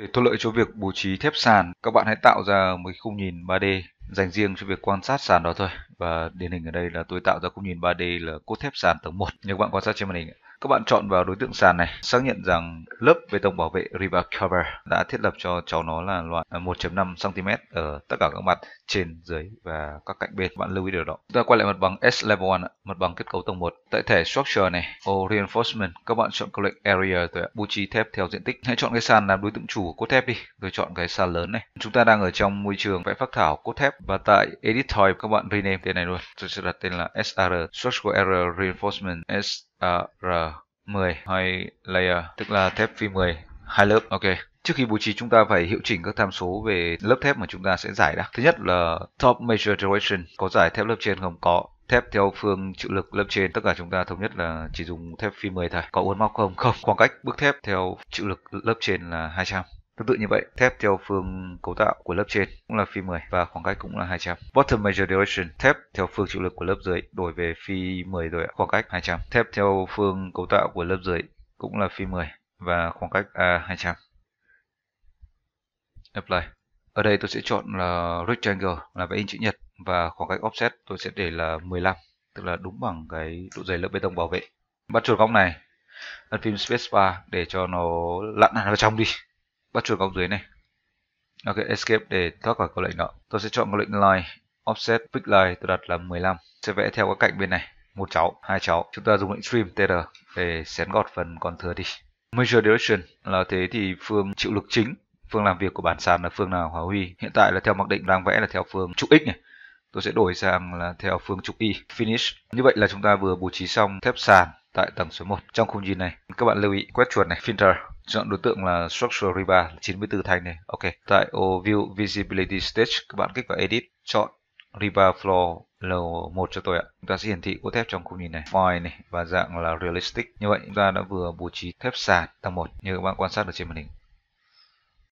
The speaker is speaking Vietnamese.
Để thuận lợi cho việc bố trí thép sàn, các bạn hãy tạo ra một khung nhìn 3D dành riêng cho việc quan sát sàn đó thôi và điển hình ở đây là tôi tạo ra khung nhìn 3D là cốt thép sàn tầng 1 như các bạn quan sát trên màn hình các bạn chọn vào đối tượng sàn này xác nhận rằng lớp bê tông bảo vệ river cover đã thiết lập cho cháu nó là loại 1.5 à, cm ở tất cả các mặt trên dưới và các cạnh bên bạn lưu ý điều đó chúng ta quay lại mặt bằng S level 1 mặt bằng kết cấu tầng 1 tại thẻ structure này ô reinforcement các bạn chọn câu lệnh area rồi bố trí thép theo diện tích hãy chọn cái sàn làm đối tượng chủ cốt thép đi tôi chọn cái sàn lớn này chúng ta đang ở trong môi trường vẽ phác thảo cốt thép và tại edit toy các bạn rename tên này luôn tôi sẽ đặt tên là SR Structural Error Reinforcement SR10 hai layer tức là thép phi 10 hai lớp ok Trước khi bố trí chúng ta phải hiệu chỉnh các tham số về lớp thép mà chúng ta sẽ giải đã. Thứ nhất là top measure direction, có giải thép lớp trên không có thép theo phương chịu lực lớp trên tất cả chúng ta thống nhất là chỉ dùng thép phi 10 thôi có uốn móc không không khoảng cách bước thép theo chịu lực lớp trên là 200 Tương tự như vậy, thép theo phương cấu tạo của lớp trên cũng là phi 10 và khoảng cách cũng là 200. Bottom major direction, thép theo phương chịu lực của lớp dưới đổi về phi 10 rồi ạ, khoảng cách 200. Thép theo phương cấu tạo của lớp dưới cũng là phi 10 và khoảng cách à, 200. Apply. Ở đây tôi sẽ chọn là rectangle là vẽ hình chữ nhật và khoảng cách offset tôi sẽ để là 15, tức là đúng bằng cái độ dày lớp bê tông bảo vệ. Bắt chuột góc này, ấn phím spacebar để cho nó lặn vào trong đi bắt chuột góc dưới này ok escape để thoát khỏi câu lệnh đó tôi sẽ chọn câu lệnh line offset pick line tôi đặt là 15 sẽ vẽ theo các cạnh bên này một cháu hai cháu chúng ta dùng lệnh trim tr để xén gọt phần còn thừa đi Major direction là thế thì phương chịu lực chính phương làm việc của bản sàn là phương nào hòa huy hiện tại là theo mặc định đang vẽ là theo phương trục x này tôi sẽ đổi sang là theo phương trục y finish như vậy là chúng ta vừa bố trí xong thép sàn tại tầng số 1 trong khung nhìn này các bạn lưu ý quét chuột này filter chọn đối tượng là structural rebar 94 thanh này ok tại ô view visibility stage các bạn kích vào edit chọn rebar floor level 1 cho tôi ạ chúng ta sẽ hiển thị cốt thép trong khu nhìn này file này và dạng là realistic như vậy chúng ta đã vừa bố trí thép sàn tầng 1 như các bạn quan sát được trên màn hình